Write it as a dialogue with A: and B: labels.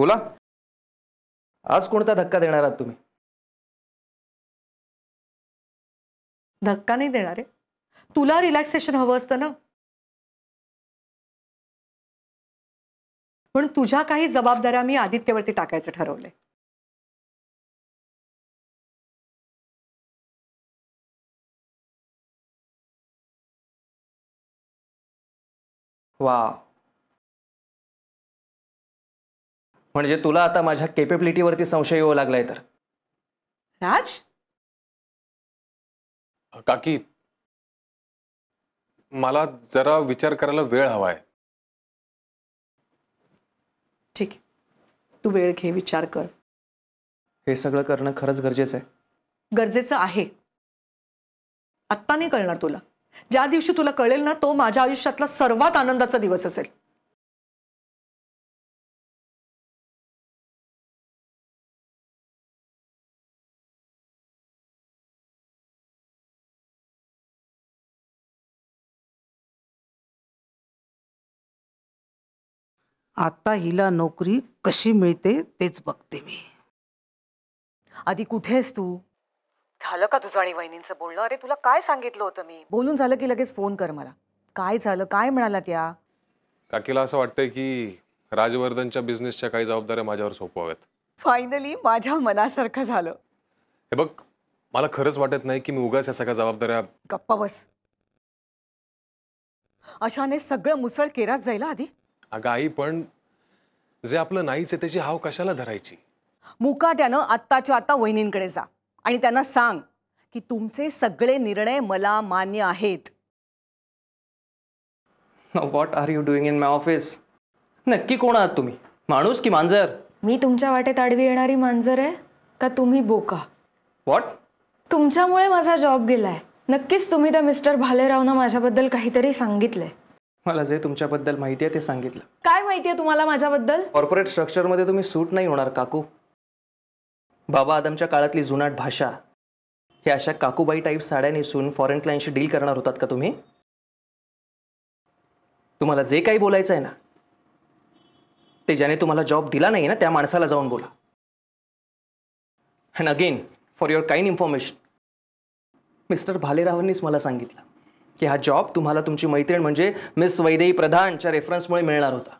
A: बोला आज कोणता धक्का देणार आहात तुम्ही
B: धक्का नाही देणार आहे तुला रिलॅक्सेशन हवं असतं ना पण तुझ्या काही जबाबदाऱ्या मी आदित्यवरती टाकायचं ठरवलंय
A: वा म्हणजे तुला आता माझ्या केपेबिलिटीवरती संशय येऊ लागलाय तर राज काकी
C: मला जरा विचार करायला वेळ हवाय
A: ठीक तू वेळ घे विचार कर हे सगळं करणं खरंच गरजेचं
B: आहे गरजेचं आहे आत्ता नाही कळणार तुला ज्या दिवशी तुला कळेल ना तो माझ्या आयुष्यातला सर्वात आनंदाचा दिवस असेल आता हिला नोकरी कशी मिळते तेच बघते मी आधी कुठे आहेस तू झालं का तुझं आणि वहिनींचं बोलणं अरे तुला काय सांगितलं होतं मी बोलून झालं की लगेच फोन कर मला काय झालं काय म्हणाला त्या
C: काकीला असं वाटतंय की राजवर्धनच्या बिझनेसच्या काही जबाबदाऱ्या माझ्यावर सोपवाव्यात
B: फायनली माझ्या मनासारखं झालं
C: हे बघ मला खरंच वाटत नाही की मी उगाच या सगळ्या जबाबदाऱ्या
B: गप्पा बस अशाने सगळं मुसळ केरात जायला आधी
C: अगं आई पण जे आपलं नाहीच आहे त्याची हाव कशाला धरायची
B: मुकाट्यानं आत्ताच्या आता वहिनींकडे जा आणि त्यांना सांग की तुमचे सगळे निर्णय मला मान्य आहेत
A: what are you doing in my office नक्की कोण आहात तुम्ही माणूस की मांजर
B: मी तुमच्या वाटेत आडवी येणारी मांजर आहे का तुम्ही बोका व्हॉट तुमच्यामुळे माझा जॉब गेलाय नक्कीच तुम्ही त्या मिस्टर भालेरावनं माझ्याबद्दल काहीतरी
A: सांगितलंय मला जे तुमच्याबद्दल माहिती आहे ते सांगितलं
B: काय माहिती आहे तुम्हाला माझ्याबद्दल
A: कॉर्पोरेट स्ट्रक्चरमध्ये तुम्ही सूट नाही होणार काकू बाबा आदमच्या काळातली जुनाट भाषा हे अशा काकूबाई टाईप साड्या नेसून फॉरेन क्लायंटशी डील करणार होतात का तुम्ही तुम्हाला जे काही बोलायचं आहे ना ते ज्याने तुम्हाला जॉब दिला नाही ना त्या माणसाला जाऊन बोला and again for your kind information mister भालेरावांनीच मला सांगितलं की हा जॉब तुम्हाला तुमची मैत्रीण म्हणजे मिस वैदेही प्रधानच्या रेफरन्समुळे मिळणार होता